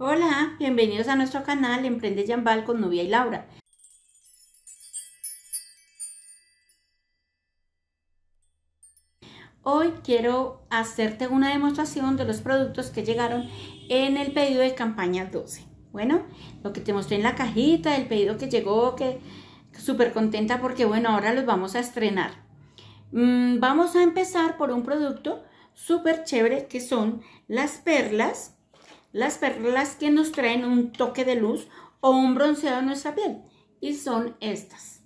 Hola, bienvenidos a nuestro canal Emprende Yambal con Nubia y Laura. Hoy quiero hacerte una demostración de los productos que llegaron en el pedido de campaña 12. Bueno, lo que te mostré en la cajita, el pedido que llegó, que súper contenta porque bueno, ahora los vamos a estrenar. Mm, vamos a empezar por un producto súper chévere que son las perlas las perlas que nos traen un toque de luz o un bronceado en nuestra piel y son estas.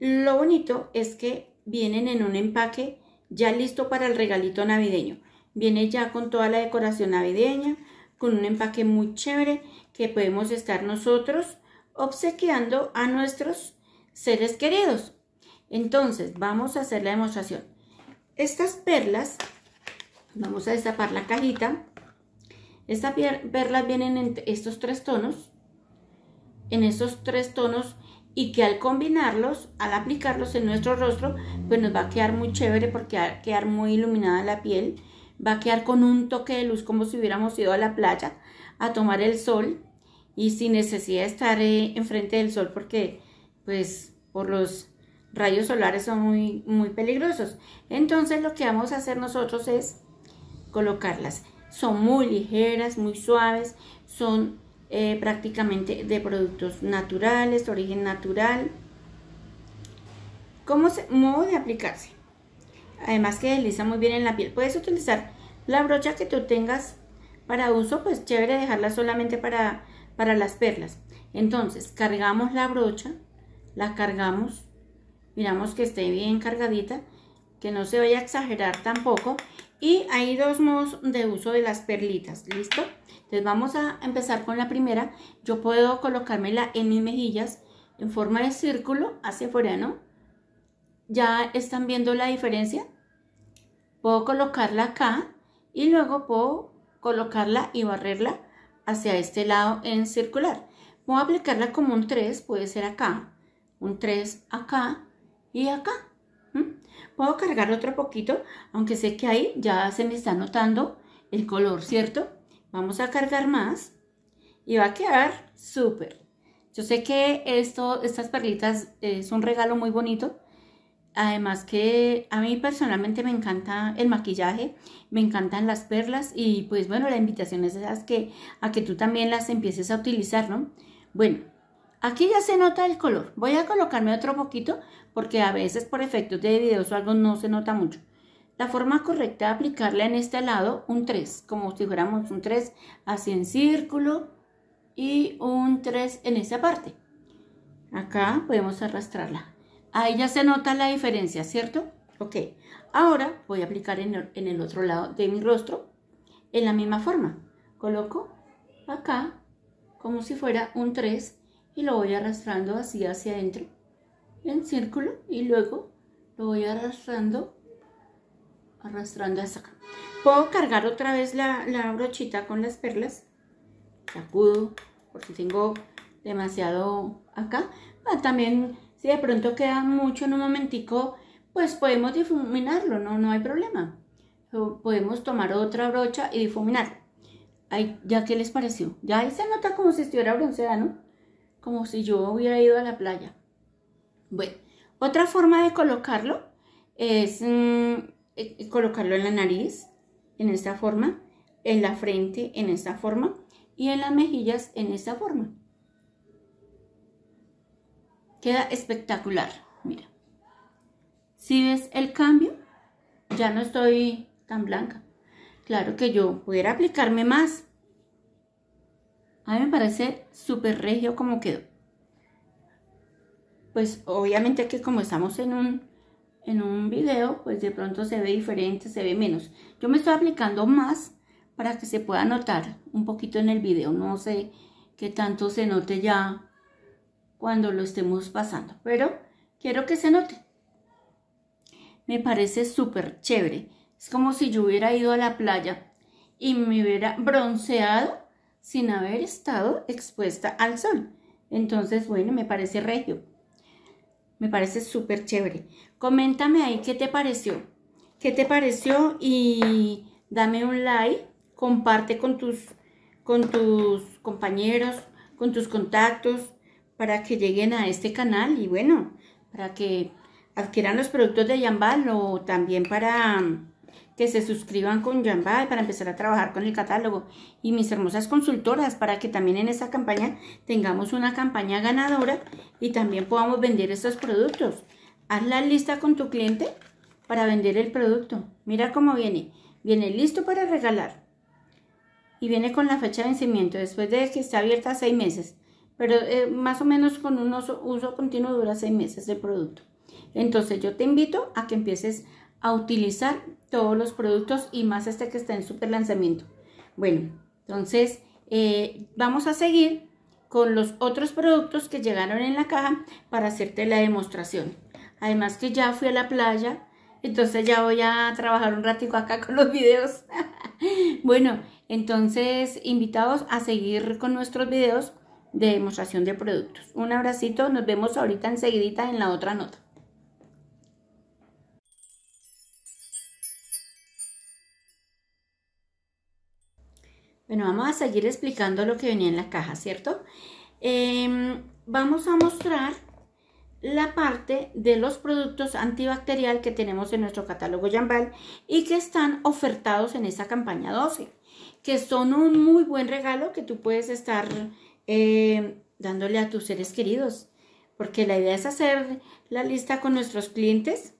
Lo bonito es que vienen en un empaque ya listo para el regalito navideño. Viene ya con toda la decoración navideña, con un empaque muy chévere que podemos estar nosotros obsequiando a nuestros seres queridos. Entonces, vamos a hacer la demostración. Estas perlas, vamos a destapar la cajita estas perlas vienen en estos tres tonos, en esos tres tonos y que al combinarlos, al aplicarlos en nuestro rostro, pues nos va a quedar muy chévere porque va a quedar muy iluminada la piel, va a quedar con un toque de luz como si hubiéramos ido a la playa a tomar el sol y sin necesidad de estar eh, enfrente del sol porque pues por los rayos solares son muy, muy peligrosos. Entonces lo que vamos a hacer nosotros es colocarlas son muy ligeras, muy suaves, son eh, prácticamente de productos naturales, de origen natural. ¿Cómo se, modo de aplicarse? Además que desliza muy bien en la piel. Puedes utilizar la brocha que tú tengas para uso, pues chévere dejarla solamente para, para las perlas. Entonces, cargamos la brocha, la cargamos, miramos que esté bien cargadita, que no se vaya a exagerar tampoco y hay dos modos de uso de las perlitas, ¿listo? Entonces vamos a empezar con la primera. Yo puedo colocármela en mis mejillas en forma de círculo hacia afuera, ¿no? ¿Ya están viendo la diferencia? Puedo colocarla acá y luego puedo colocarla y barrerla hacia este lado en circular. Puedo aplicarla como un 3, puede ser acá, un 3 acá y acá a cargar otro poquito, aunque sé que ahí ya se me está notando el color, ¿cierto? Vamos a cargar más y va a quedar súper. Yo sé que esto, estas perlitas eh, es un regalo muy bonito. Además que a mí personalmente me encanta el maquillaje, me encantan las perlas y pues bueno, la invitación es a que, a que tú también las empieces a utilizar, ¿no? Bueno, Aquí ya se nota el color. Voy a colocarme otro poquito porque a veces por efectos de videos o algo no se nota mucho. La forma correcta es aplicarla en este lado, un 3, como si fuéramos un 3 así en círculo y un 3 en esa parte. Acá podemos arrastrarla. Ahí ya se nota la diferencia, ¿cierto? Ok, ahora voy a aplicar en el, en el otro lado de mi rostro en la misma forma. Coloco acá como si fuera un 3 y lo voy arrastrando así hacia adentro en círculo y luego lo voy arrastrando arrastrando hasta acá puedo cargar otra vez la, brochita con las perlas sacudo si tengo demasiado acá ah, también si de pronto queda mucho en un momentico pues podemos difuminarlo no, no hay problema podemos tomar otra brocha y difuminar. ¿Ya qué les pareció? Ya ahí se nota como si estuviera bronceada, ¿no? como si yo hubiera ido a la playa. Bueno, otra forma de colocarlo es mm, eh, eh, colocarlo en la nariz, en esta forma, en la frente, en esta forma, y en las mejillas, en esta forma. Queda espectacular, mira. Si ves el cambio, ya no estoy tan blanca. Claro que yo pudiera aplicarme más, a mí me parece súper regio como quedó. Pues obviamente que como estamos en un, en un video, pues de pronto se ve diferente, se ve menos. Yo me estoy aplicando más para que se pueda notar un poquito en el video. No sé qué tanto se note ya cuando lo estemos pasando, pero quiero que se note. Me parece súper chévere. Es como si yo hubiera ido a la playa y me hubiera bronceado sin haber estado expuesta al sol. Entonces, bueno, me parece regio. Me parece súper chévere. Coméntame ahí qué te pareció. ¿Qué te pareció? Y dame un like. Comparte con tus, con tus compañeros, con tus contactos, para que lleguen a este canal. Y bueno, para que adquieran los productos de Yambal o también para que se suscriban con Jambay para empezar a trabajar con el catálogo y mis hermosas consultoras para que también en esta campaña tengamos una campaña ganadora y también podamos vender estos productos. Haz la lista con tu cliente para vender el producto. Mira cómo viene. Viene listo para regalar. Y viene con la fecha de vencimiento después de que está abierta seis meses. Pero eh, más o menos con un uso, continuo dura seis meses de producto. Entonces yo te invito a que empieces a utilizar todos los productos y más este que está en super lanzamiento. Bueno, entonces eh, vamos a seguir con los otros productos que llegaron en la caja para hacerte la demostración. Además que ya fui a la playa, entonces ya voy a trabajar un ratico acá con los videos. bueno, entonces invitados a seguir con nuestros videos de demostración de productos. Un abracito, nos vemos ahorita enseguida en la otra nota. Bueno, vamos a seguir explicando lo que venía en la caja, ¿cierto? Em, vamos a mostrar la parte de los productos antibacterial que tenemos en nuestro catálogo Jambal y que están ofertados en esa campaña 12, que son un muy buen regalo que tú puedes estar eh, dándole a tus seres queridos, porque la idea es hacer la lista con nuestros clientes,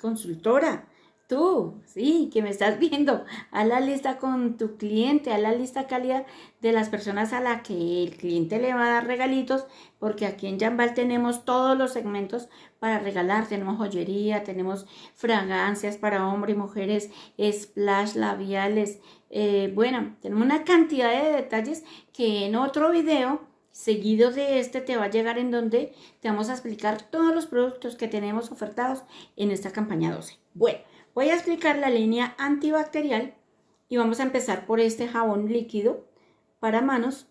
consultora, tú, sí, que me estás viendo, a la lista con tu cliente, a la lista calidad de las personas a las que el cliente le va a dar regalitos, porque aquí en Jambal tenemos todos los segmentos para regalar, tenemos joyería, tenemos fragancias para hombres y mujeres, splash, labiales, eh, bueno, tenemos una cantidad de detalles que en otro video seguido de este te va a llegar en donde te vamos a explicar todos los productos que tenemos ofertados en esta campaña 12. Bueno. Voy a explicar la línea antibacterial y vamos a empezar por este jabón líquido para manos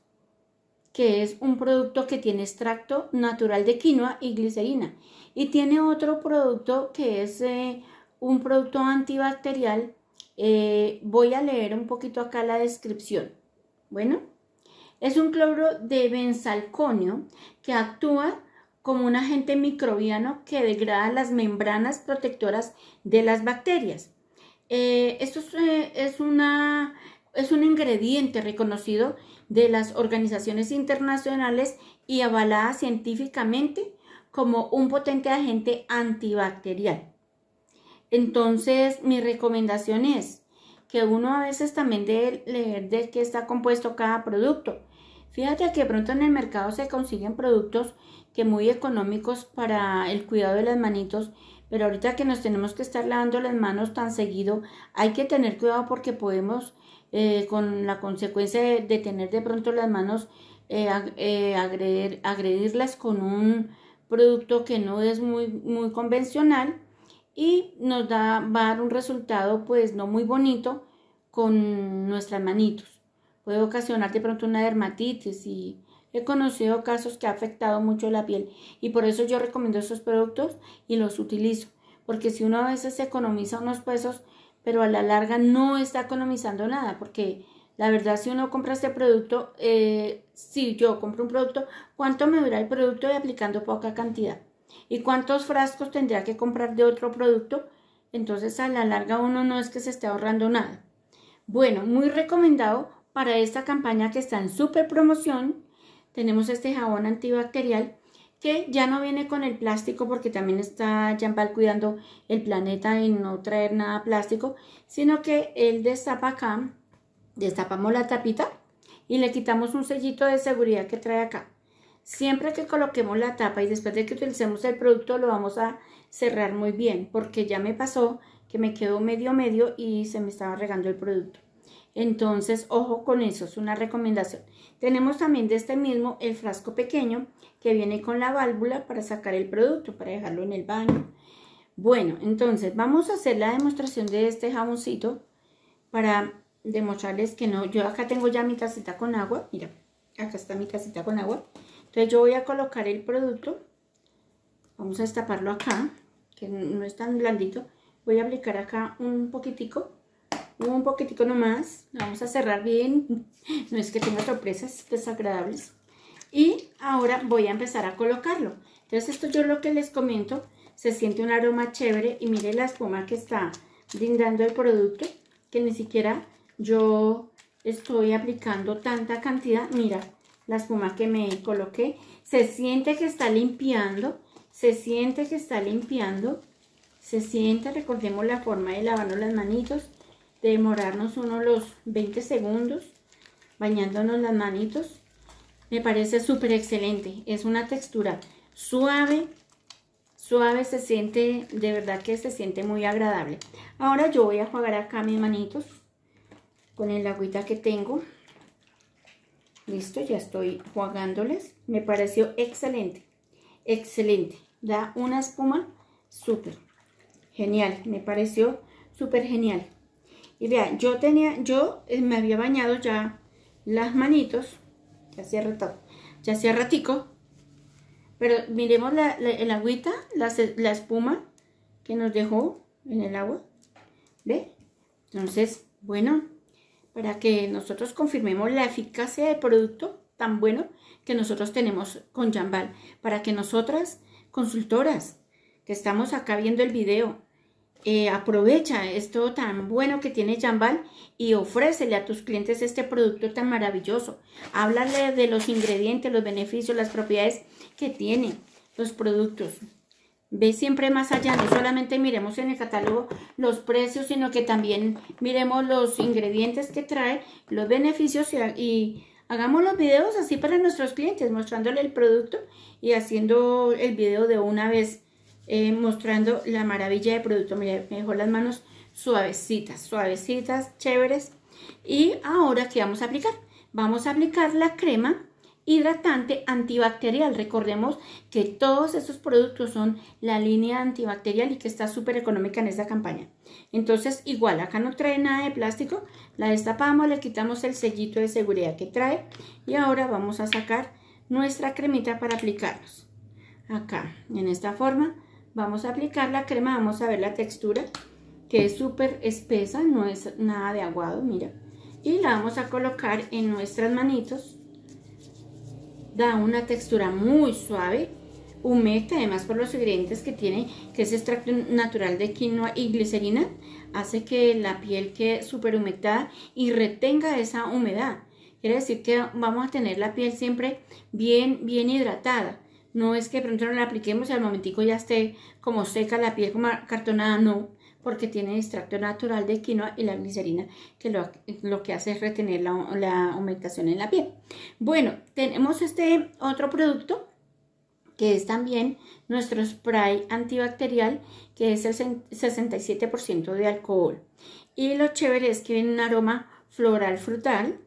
que es un producto que tiene extracto natural de quinoa y glicerina. Y tiene otro producto que es eh, un producto antibacterial. Eh, voy a leer un poquito acá la descripción. Bueno, es un cloro de benzalconio que actúa como un agente microbiano que degrada las membranas protectoras de las bacterias. Eh, esto eh, es, una, es un ingrediente reconocido de las organizaciones internacionales y avalada científicamente como un potente agente antibacterial. Entonces, mi recomendación es que uno a veces también debe leer de qué está compuesto cada producto. Fíjate que pronto en el mercado se consiguen productos que muy económicos para el cuidado de las manitos, pero ahorita que nos tenemos que estar lavando las manos tan seguido, hay que tener cuidado porque podemos, eh, con la consecuencia de, tener de pronto las manos, eh, eh, agredirlas con un producto que no es muy, muy convencional y nos da, va a dar un resultado pues no muy bonito con nuestras manitos. Puede ocasionar de pronto una dermatitis y He conocido casos que ha afectado mucho la piel y por eso yo recomiendo esos productos y los utilizo, porque si uno a veces se economiza unos pesos, pero a la larga no está economizando nada, porque la verdad si uno compra este producto, eh, si yo compro un producto, ¿cuánto me dura el producto y aplicando poca cantidad? ¿Y cuántos frascos tendría que comprar de otro producto? Entonces a la larga uno no es que se esté ahorrando nada. Bueno, muy recomendado para esta campaña que está en super promoción tenemos este jabón antibacterial que ya no viene con el plástico porque también está Jampal cuidando el planeta y no traer nada plástico, sino que él destapa acá, destapamos la tapita y le quitamos un sellito de seguridad que trae acá. Siempre que coloquemos la tapa y después de que utilicemos el producto lo vamos a cerrar muy bien porque ya me pasó que me quedó medio medio y se me estaba regando el producto. Entonces, ojo con eso, es una recomendación. Tenemos también de este mismo el frasco pequeño que viene con la válvula para sacar el producto, para dejarlo en el baño. Bueno, entonces vamos a hacer la demostración de este jaboncito para demostrarles que no. Yo acá tengo ya mi casita con agua, mira, acá está mi casita con agua. Entonces yo voy a colocar el producto, vamos a destaparlo acá, que no es tan blandito. Voy a aplicar acá un poquitico un poquitico nomás. Vamos a cerrar bien. No es que tenga sorpresas desagradables. Y ahora voy a empezar a colocarlo. Entonces esto yo lo que les comento, se siente un aroma chévere y mire la espuma que está brindando el producto, que ni siquiera yo estoy aplicando tanta cantidad. Mira la espuma que me coloqué. Se siente que está limpiando, se siente que está limpiando, se siente, recordemos la forma de lavarnos las manitos demorarnos unos los 20 segundos bañándonos las manitos. Me parece súper excelente. Es una textura suave, suave, se siente, de verdad que se siente muy agradable. Ahora yo voy a jugar acá mis manitos con el agüita que tengo. Listo, ya estoy jugándoles. Me pareció excelente, excelente. Da una espuma súper genial, me pareció súper genial. Y vean, yo tenía, yo eh, me había bañado ya las manitos, ya hacía rato, ya hacía ratico, pero miremos la, el agüita, la, la, espuma que nos dejó en el agua, ¿ve? Entonces, bueno, para que nosotros confirmemos la eficacia del producto tan bueno que nosotros tenemos con Jambal, para que nosotras, consultoras, que estamos acá viendo el video, eh, aprovecha esto tan bueno que tiene Jambal y ofrécele a tus clientes este producto tan maravilloso. Háblale de los ingredientes, los beneficios, las propiedades que tienen los productos. Ve siempre más allá, no solamente miremos en el catálogo los precios, sino que también miremos los ingredientes que trae, los beneficios y, y hagamos los videos así para nuestros clientes, mostrándole el producto y haciendo el video de una vez eh, mostrando la maravilla de producto. miren me las manos suavecitas, suavecitas, chéveres. Y ahora, ¿qué vamos a aplicar? Vamos a aplicar la crema hidratante antibacterial. Recordemos que todos estos productos son la línea antibacterial y que está súper económica en esta campaña. Entonces, igual, acá no trae nada de plástico, la destapamos, le quitamos el sellito de seguridad que trae y ahora vamos a sacar nuestra cremita para aplicarnos. Acá, en esta forma, Vamos a aplicar la crema, vamos a ver la textura, que es súper espesa, no es nada de aguado, mira. Y la vamos a colocar en nuestras manitos. Da una textura muy suave, humecta, además por los ingredientes que tiene, que es extracto natural de quinoa y glicerina, hace que la piel quede súper humectada y retenga esa humedad. Quiere decir que vamos a tener la piel siempre bien, bien hidratada. No es que pronto no la apliquemos y al momentico ya esté como seca la piel, como cartonada, no, porque tiene extracto natural de quinoa y la glicerina, que lo, que hace es retener la, la, humectación en la piel. Bueno, tenemos este otro producto, que es también nuestro spray antibacterial, que es el 67% de alcohol. Y lo chévere es que viene un aroma floral frutal,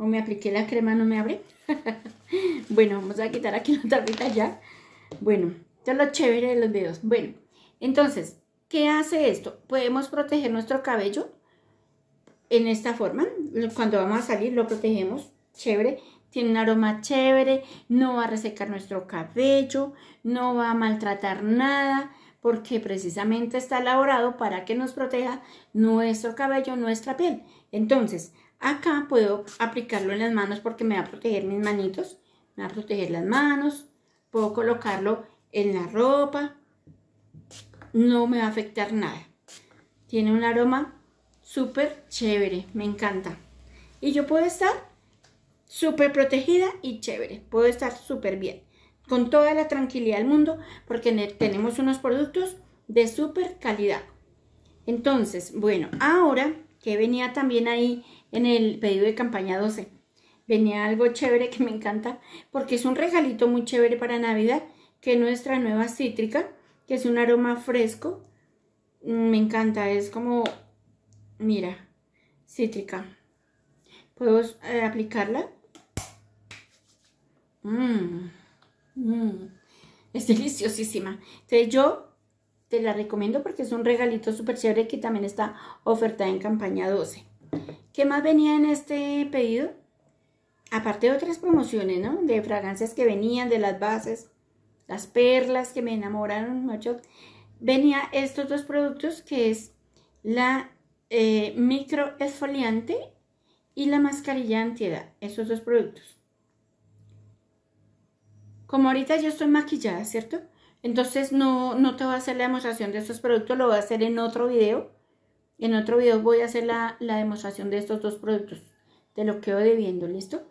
o me apliqué la crema, no me abre. bueno, vamos a quitar aquí la tarjeta ya. Bueno, esto es lo chévere de los dedos. Bueno, entonces, ¿qué hace esto? Podemos proteger nuestro cabello en esta forma. Cuando vamos a salir lo protegemos, chévere. Tiene un aroma chévere, no va a resecar nuestro cabello, no va a maltratar nada, porque precisamente está elaborado para que nos proteja nuestro cabello, nuestra piel. Entonces, Acá puedo aplicarlo en las manos porque me va a proteger mis manitos, me va a proteger las manos, puedo colocarlo en la ropa, no me va a afectar nada. Tiene un aroma súper chévere, me encanta. Y yo puedo estar súper protegida y chévere, puedo estar súper bien, con toda la tranquilidad del mundo porque tenemos unos productos de súper calidad. Entonces, bueno, ahora que venía también ahí en el pedido de campaña 12. Venía algo chévere que me encanta porque es un regalito muy chévere para Navidad, que nuestra nueva cítrica, que es un aroma fresco. Mm, me encanta, es como, mira, cítrica. Puedo eh, aplicarla. Mmm, es deliciosísima. Entonces yo te la recomiendo porque es un regalito súper chévere que también está oferta en campaña 12. ¿Qué más venía en este pedido? Aparte de otras promociones, ¿no? De fragancias que venían, de las bases, las perlas que me enamoraron mucho. Venía estos dos productos que es la eh, micro esfoliante y la mascarilla antiedad. esos dos productos. Como ahorita yo estoy maquillada, ¿cierto? Entonces no, no te voy a hacer la demostración de estos productos, lo voy a hacer en otro video en otro video voy a hacer la, demostración de estos dos productos. Te lo quedo debiendo, ¿listo?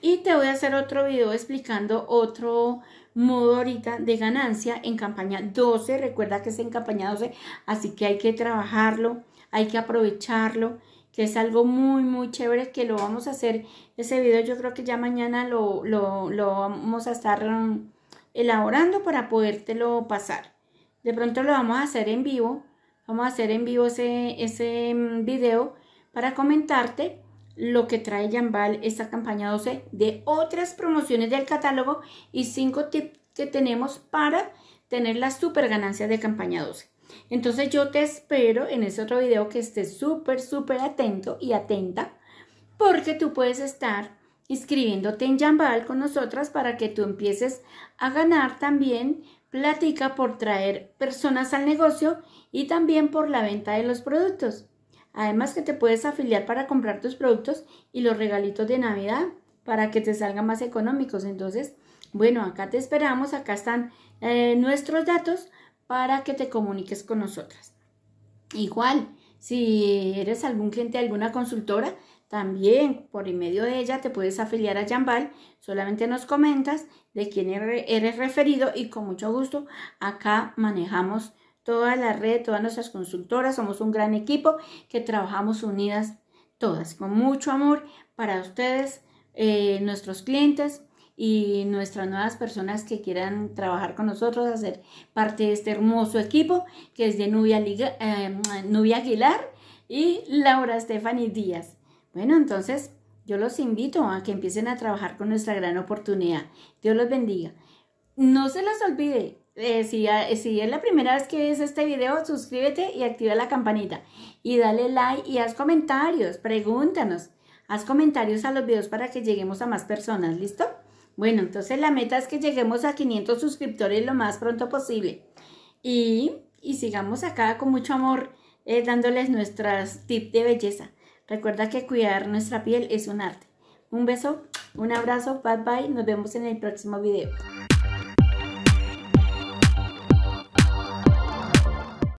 Y te voy a hacer otro video explicando otro modo ahorita de ganancia en campaña 12. Recuerda que es en campaña 12, así que hay que trabajarlo, hay que aprovecharlo, que es algo muy, muy chévere que lo vamos a hacer. Ese video yo creo que ya mañana lo, lo, lo vamos a estar um, elaborando para podértelo pasar. De pronto lo vamos a hacer en vivo Vamos a hacer en vivo ese, mm, video para comentarte lo que trae Jambal esta campaña 12 de otras promociones del catálogo y cinco tips que tenemos para tener la super ganancia de campaña 12. Entonces yo te espero en ese otro video que estés súper, súper atento y atenta porque tú puedes estar inscribiéndote en Jambal con nosotras para que tú empieces a ganar también platica por traer personas al negocio y también por la venta de los productos. Además que te puedes afiliar para comprar tus productos y los regalitos de Navidad para que te salgan más económicos. Entonces, bueno, acá te esperamos, acá están eh, nuestros datos para que te comuniques con nosotras. Igual, si eres algún cliente de alguna consultora, también por el medio de ella te puedes afiliar a Jambal. Solamente nos comentas de quién eres referido y con mucho gusto acá manejamos toda la red, todas nuestras consultoras. Somos un gran equipo que trabajamos unidas todas, con mucho amor para ustedes, eh, nuestros clientes y nuestras nuevas personas que quieran trabajar con nosotros, hacer parte de este hermoso equipo que es de Nubia, eh, Nubia Aguilar y Laura Stephanie Díaz. Bueno, entonces yo los invito a que empiecen a trabajar con nuestra gran oportunidad. Dios los bendiga. No se los olvide, eh, eh, si, es la primera vez que ves este video, suscríbete y activa la campanita. Y dale like y haz comentarios, pregúntanos. Haz comentarios a los videos para que lleguemos a más personas, ¿listo? Bueno, entonces la meta es que lleguemos a 500 suscriptores lo más pronto posible. Y, sigamos acá con mucho amor eh, dándoles nuestras tips de belleza. Recuerda que cuidar nuestra piel es un arte. Un beso, un abrazo, bye bye, nos vemos en el próximo video.